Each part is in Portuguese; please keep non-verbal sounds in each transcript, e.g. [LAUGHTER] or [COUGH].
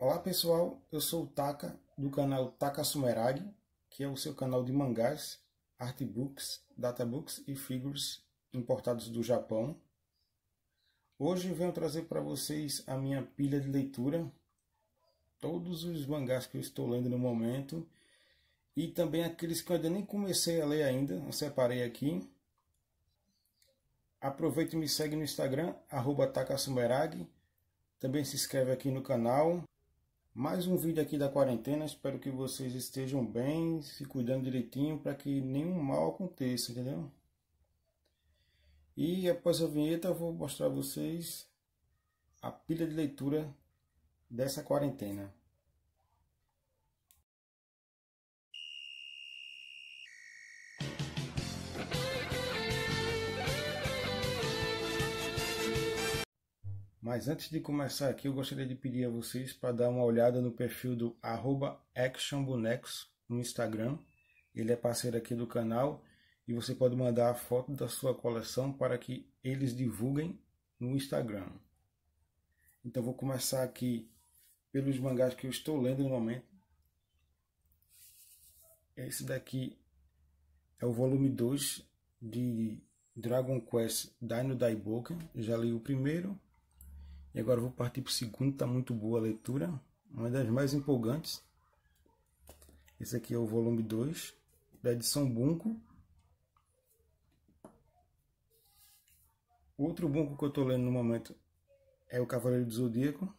Olá pessoal, eu sou o Taka do canal Taka Sumeragi, que é o seu canal de mangás, artbooks, databooks e figures importados do Japão. Hoje venho trazer para vocês a minha pilha de leitura, todos os mangás que eu estou lendo no momento e também aqueles que eu ainda nem comecei a ler ainda, eu separei aqui. Aproveita e me segue no Instagram, arroba Takasumeragi. Também se inscreve aqui no canal, mais um vídeo aqui da quarentena, espero que vocês estejam bem, se cuidando direitinho para que nenhum mal aconteça, entendeu? E após a vinheta eu vou mostrar a vocês a pilha de leitura dessa quarentena. Mas antes de começar aqui, eu gostaria de pedir a vocês para dar uma olhada no perfil do @actionbonecos no Instagram. Ele é parceiro aqui do canal e você pode mandar a foto da sua coleção para que eles divulguem no Instagram. Então vou começar aqui pelos mangás que eu estou lendo no momento. Esse daqui é o volume 2 de Dragon Quest Dino Daiboken. Já li o primeiro e agora vou partir para o segundo, está muito boa a leitura, uma das mais empolgantes. Esse aqui é o volume 2, da edição Bunko. Outro Bunko que eu estou lendo no momento é o Cavaleiro do Zodíaco.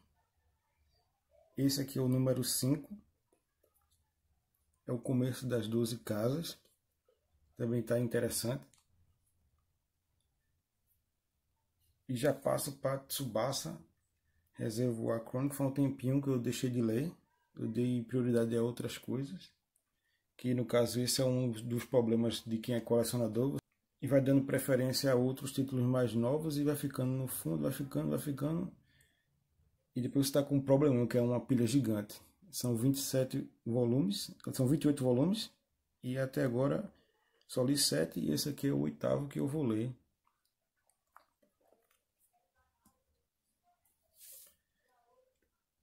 Esse aqui é o número 5. É o começo das 12 casas. Também está interessante. e já passo para Tsubasa Reservoir Chronicle. Foi um tempinho que eu deixei de ler, eu dei prioridade a outras coisas, que no caso esse é um dos problemas de quem é colecionador e vai dando preferência a outros títulos mais novos e vai ficando no fundo, vai ficando, vai ficando. E depois está com um problema que é uma pilha gigante. São 27 volumes, são 28 volumes, e até agora só li 7 e esse aqui é o oitavo que eu vou ler.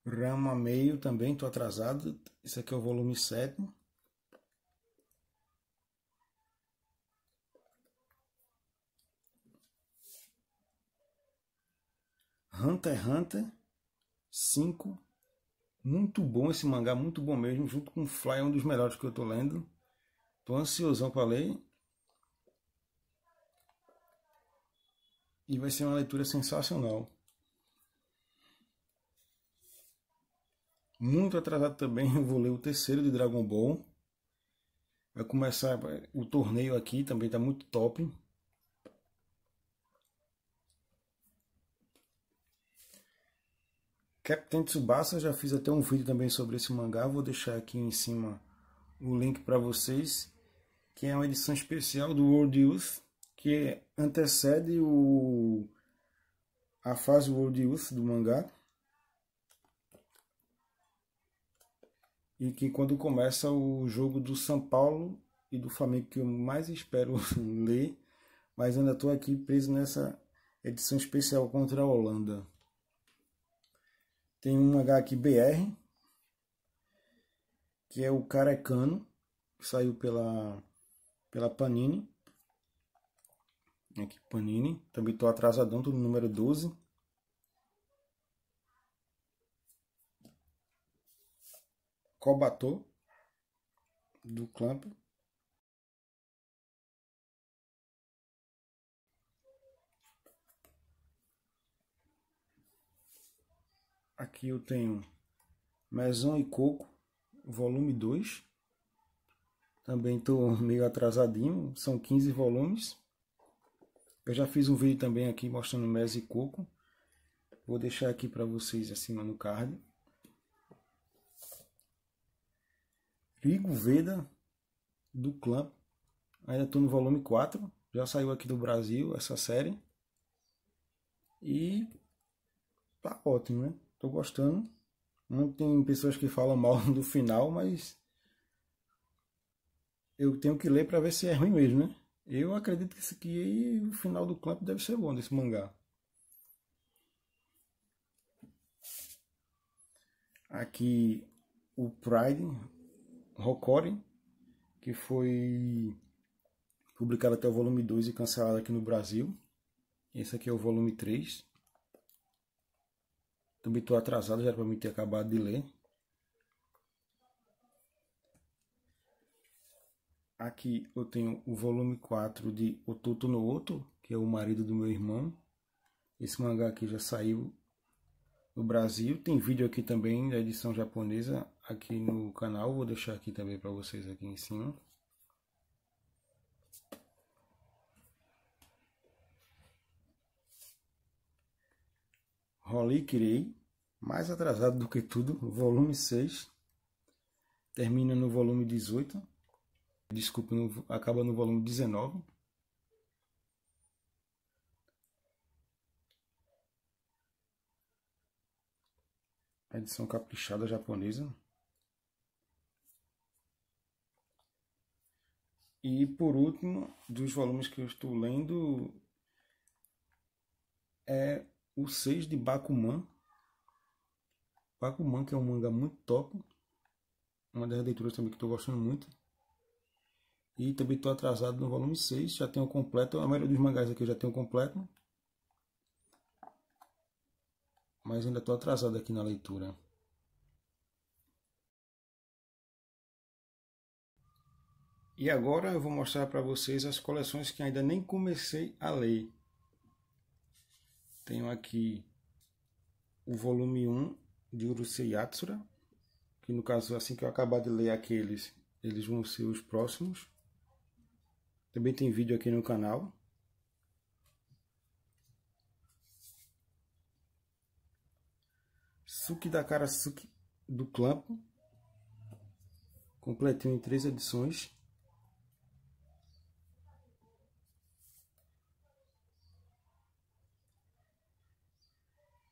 Rama meio também, tô atrasado. Isso aqui é o volume 7. Hunter x Hunter 5. Muito bom esse mangá, muito bom mesmo. Junto com Fly, é um dos melhores que eu tô lendo. Tô ansiosão para ler. E vai ser uma leitura sensacional. Muito atrasado também, eu [LAUGHS] vou ler o terceiro de Dragon Ball. Vai começar o torneio aqui, também está muito top. Captain Tsubasa, já fiz até um vídeo também sobre esse mangá, vou deixar aqui em cima o link para vocês, que é uma edição especial do World Youth, que antecede o a fase World Youth do mangá. e que quando começa o jogo do São Paulo e do Flamengo que eu mais espero [LAUGHS] ler, mas ainda estou aqui preso nessa edição especial contra a Holanda. Tem um H aqui BR, que é o Carecano, que saiu pela, pela Panini. Aqui, Panini. Também estou atrasadão, tô no número 12. Kobato do Clamp. Aqui eu tenho Maison e Coco, volume 2. Também estou meio atrasadinho, são 15 volumes. Eu já fiz um vídeo também aqui mostrando Maison e Coco. Vou deixar aqui para vocês acima no card. Rigo Veda do clã. Ainda estou no volume 4. Já saiu aqui do Brasil essa série. E tá ótimo, né? Tô gostando. Não tem pessoas que falam mal [LAUGHS] do final, mas eu tenho que ler para ver se é ruim mesmo, né? Eu acredito que isso aqui o final do clamp deve ser bom desse mangá. Aqui o Pride, Rocore, que foi publicado até o volume 2 e cancelado aqui no Brasil. Esse aqui é o volume 3. Também estou atrasado, já era para mim ter acabado de ler. Aqui eu tenho o volume 4 de Ototo no Oto, que é o marido do meu irmão. Esse mangá aqui já saiu do Brasil. Tem vídeo aqui também da edição japonesa aqui no canal. Vou deixar aqui também para vocês aqui em cima. Rolei Kirei, mais atrasado do que tudo, volume 6. Termina no volume 18. Desculpa, no, acaba no volume 19. edição caprichada japonesa. E por último, dos volumes que eu estou lendo, é o 6 de Bakuman. Bakuman, que é um manga muito top. Uma das leituras também que estou gostando muito. E também estou atrasado no volume 6, já tenho completo. A maioria dos mangás aqui eu já tenho completo mas ainda estou atrasado aqui na leitura. E agora eu vou mostrar para vocês as coleções que ainda nem comecei a ler. Tenho aqui o volume 1 de Urusei Yatsura, que no caso assim que eu acabar de ler aqueles, eles vão ser os próximos. Também tem vídeo aqui no canal. Suki da cara Suki do clã, Completinho em três edições.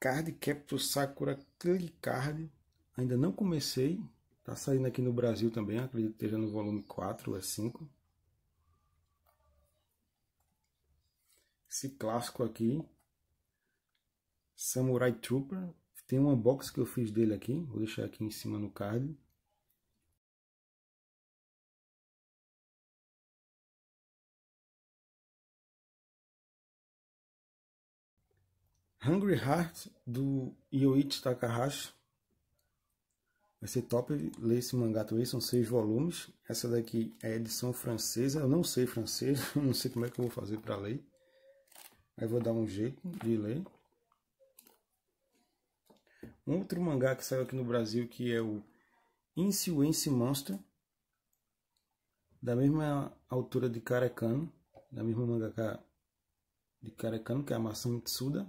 Card Capture Sakura Click Card. Ainda não comecei. Tá saindo aqui no Brasil também. Acredito que esteja no volume 4 ou 5. Esse clássico aqui. Samurai Trooper. Tem um box que eu fiz dele aqui, vou deixar aqui em cima no card. Hungry Heart do Yoichi Takahashi. Vai ser top ler esse mangá também, são seis volumes. Essa daqui é edição francesa, eu não sei francês, [LAUGHS] não sei como é que eu vou fazer para ler. Aí vou dar um jeito de ler. Um outro mangá que saiu aqui no Brasil que é o Insuense Monster, da mesma altura de Karakano, da mesma mangaka de Karakano, que é a Maçã Mitsuda.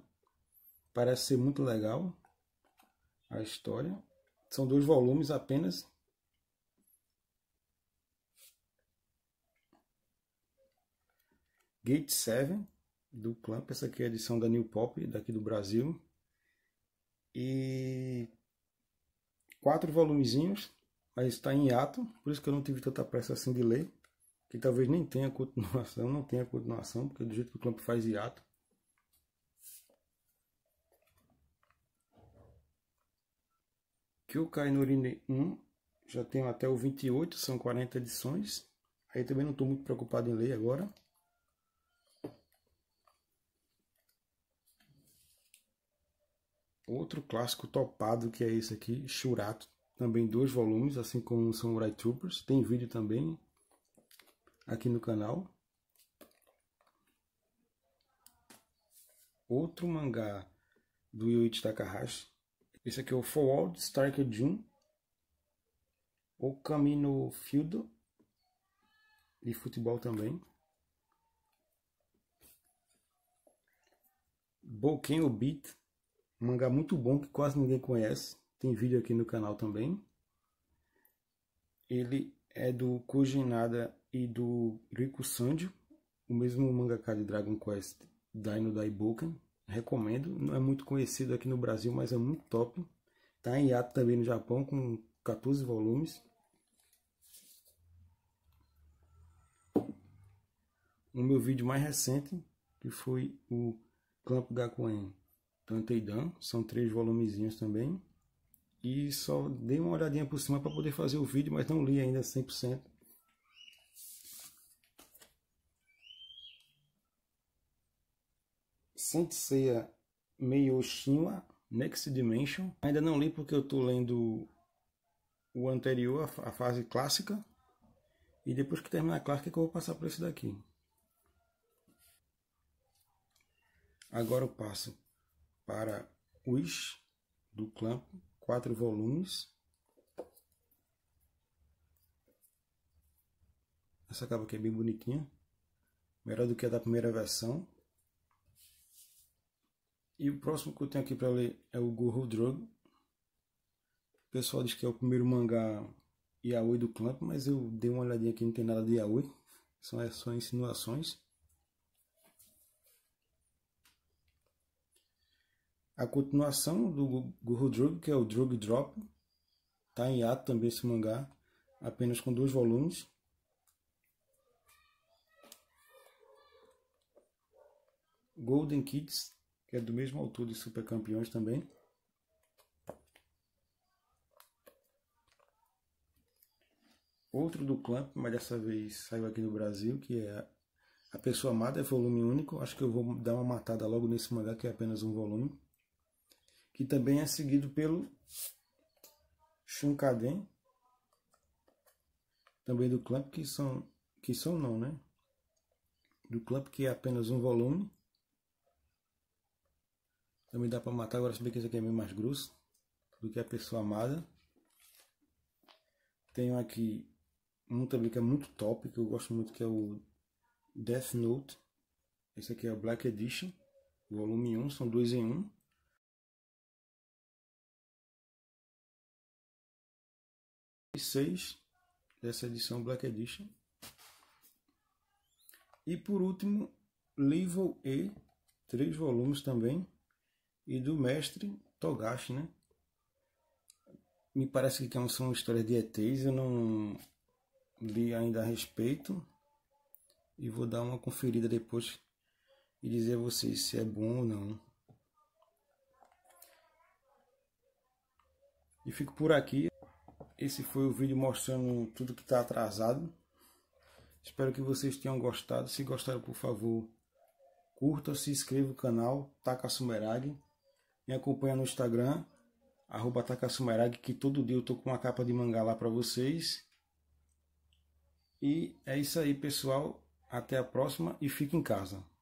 Parece ser muito legal a história. São dois volumes apenas. Gate 7 do Clamp, essa aqui é a edição da New Pop daqui do Brasil e quatro volumezinhos, mas está em ato, por isso que eu não tive tanta pressa assim de ler, que talvez nem tenha continuação, não tenha continuação, porque do jeito que o campo faz hiato. Kyukai Norine 1, já tenho até o 28, são 40 edições. Aí também não estou muito preocupado em ler agora. Outro clássico topado que é esse aqui, Shurato, também dois volumes, assim como Samurai Troopers, tem vídeo também aqui no canal. Outro mangá do Yuichi Takahashi, esse aqui é o Forward Starker Jun, O Camino Fudo. de futebol também. Boken Beat, mangá muito bom que quase ninguém conhece. Tem vídeo aqui no canal também. Ele é do Kojinada e do Riku Sanjo, o mesmo mangaka de Dragon Quest Dino Daiboken. Recomendo, não é muito conhecido aqui no Brasil, mas é muito top. Tá em ato também no Japão com 14 volumes. O meu vídeo mais recente, que foi o Clamp Gakuen Dan são três volumezinhos também. E só dei uma olhadinha por cima para poder fazer o vídeo, mas não li ainda 100%. Senseiya Meiyoshinwa Next Dimension. Ainda não li porque eu estou lendo o anterior, a fase clássica. E depois que terminar a clássica é que eu vou passar para esse daqui. Agora eu passo para os do clamp, quatro volumes. Essa capa aqui é bem bonitinha, melhor do que a da primeira versão. E o próximo que eu tenho aqui para ler é o Guru Drug. O pessoal diz que é o primeiro mangá yaoi do clamp, mas eu dei uma olhadinha aqui, não tem nada de yaoi, são é só insinuações. A continuação do Guru Drug, que é o Drug Drop, está em ato também esse mangá, apenas com dois volumes. Golden Kids, que é do mesmo autor de Super Campeões também. Outro do Clamp, mas dessa vez saiu aqui no Brasil, que é A Pessoa Amada, é volume único. Acho que eu vou dar uma matada logo nesse mangá, que é apenas um volume que também é seguido pelo Shunkadem, também do Clamp, que são, que são não, né? Do Clamp, que é apenas um volume. Também dá para matar, agora bem que esse aqui é meio mais grosso do que a pessoa amada. Tenho aqui um também que é muito top, que eu gosto muito, que é o Death Note. Esse aqui é o Black Edition, volume 1, são dois em um. 6 dessa edição Black Edition. E por último, Level E, três volumes também, e do mestre Togashi, né? Me parece que é são histórias de ETs, eu não li ainda a respeito. E vou dar uma conferida depois e dizer a vocês se é bom ou não. E fico por aqui. Esse foi o vídeo mostrando tudo que está atrasado. Espero que vocês tenham gostado. Se gostaram, por favor, curta, se inscreva no canal Taka Sumerag. Me acompanha no Instagram, arroba Sumerag, que todo dia eu tô com uma capa de mangá lá para vocês. E é isso aí, pessoal. Até a próxima e fique em casa.